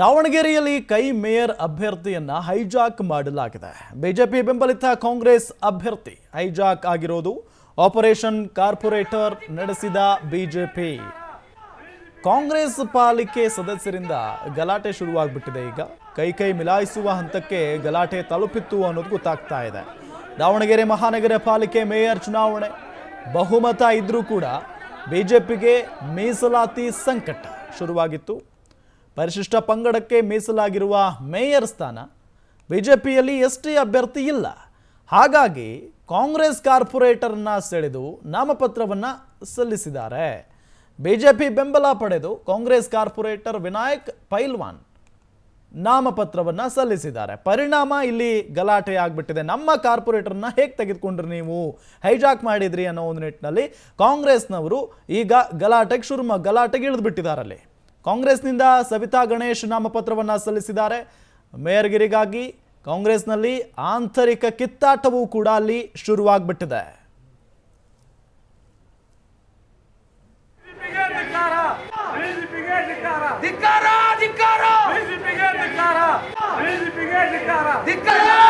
ದಾವಣಗೆರೆಯಲ್ಲಿ ಕೈ ಮೇಯರ್ ಅಭ್ಯರ್ಥಿಯನ್ನ ಹೈಜಾಕ್ ಮಾಡಲಾಗಿದೆ ಬಿಜೆಪಿ ಬೆಂಬಲಿತ ಕಾಂಗ್ರೆಸ್ ಅಭ್ಯರ್ಥಿ ಹೈಜಾಕ್ ಆಗಿರೋದು ಆಪರೇಷನ್ ಕಾರ್ಪೊರೇಟರ್ ನಡೆಸಿದ ಬಿಜೆಪಿ ಕಾಂಗ್ರೆಸ್ ಪಾಲಿಕೆ ಸದಸ್ಯರಿಂದ ಗಲಾಟೆ ಶುರುವಾಗ್ಬಿಟ್ಟಿದೆ ಈಗ ಕೈ ಕೈ ಮಿಲಾಯಿಸುವ ಹಂತಕ್ಕೆ ಗಲಾಟೆ ತಲುಪಿತ್ತು ಅನ್ನೋದು ಗೊತ್ತಾಗ್ತಾ ಇದೆ ದಾವಣಗೆರೆ ಮಹಾನಗರ ಪಾಲಿಕೆ ಮೇಯರ್ ಚುನಾವಣೆ ಬಹುಮತ ಇದ್ರೂ ಕೂಡ ಬಿಜೆಪಿಗೆ ಮೀಸಲಾತಿ ಸಂಕಟ ಶುರುವಾಗಿತ್ತು ಪರಿಶಿಷ್ಟ ಪಂಗಡಕ್ಕೆ ಮೀಸಲಾಗಿರುವ ಮೇಯರ್ ಸ್ಥಾನ ಬಿಜೆಪಿಯಲ್ಲಿ ಎಸ್ ಟಿ ಅಭ್ಯರ್ಥಿ ಇಲ್ಲ ಹಾಗಾಗಿ ಕಾಂಗ್ರೆಸ್ ಕಾರ್ಪೊರೇಟರ್ನ ಸೆಳೆದು ನಾಮಪತ್ರವನ್ನು ಸಲ್ಲಿಸಿದ್ದಾರೆ ಬಿಜೆಪಿ ಬೆಂಬಲ ಪಡೆದು ಕಾಂಗ್ರೆಸ್ ಕಾರ್ಪೊರೇಟರ್ ವಿನಾಯಕ್ ಪೈಲ್ವಾನ್ ನಾಮಪತ್ರವನ್ನು ಸಲ್ಲಿಸಿದ್ದಾರೆ ಪರಿಣಾಮ ಇಲ್ಲಿ ಗಲಾಟೆ ಆಗಿಬಿಟ್ಟಿದೆ ನಮ್ಮ ಕಾರ್ಪೊರೇಟರ್ನ ಹೇಗೆ ತೆಗೆದುಕೊಂಡ್ರಿ ನೀವು ಹೈಜಾಕ್ ಮಾಡಿದ್ರಿ ಅನ್ನೋ ಒಂದು ನಿಟ್ಟಿನಲ್ಲಿ ಕಾಂಗ್ರೆಸ್ನವರು ಈಗ ಗಲಾಟೆಗೆ ಶುರು ಗಲಾಟೆಗೆ ಇಳಿದುಬಿಟ್ಟಿದ್ದಾರೆ ಅಲ್ಲಿ ಕಾಂಗ್ರೆಸ್ನಿಂದ ಸವಿತಾ ಗಣೇಶ್ ನಾಮಪತ್ರವನ್ನು ಸಲ್ಲಿಸಿದ್ದಾರೆ ಮೇಯರ್ಗಿರಿಗಾಗಿ ಕಾಂಗ್ರೆಸ್ನಲ್ಲಿ ಆಂತರಿಕ ಕಿತ್ತಾಟವೂ ಕೂಡ ಅಲ್ಲಿ ಶುರುವಾಗ್ಬಿಟ್ಟಿದೆ ಧಿಕ್ಕಾರ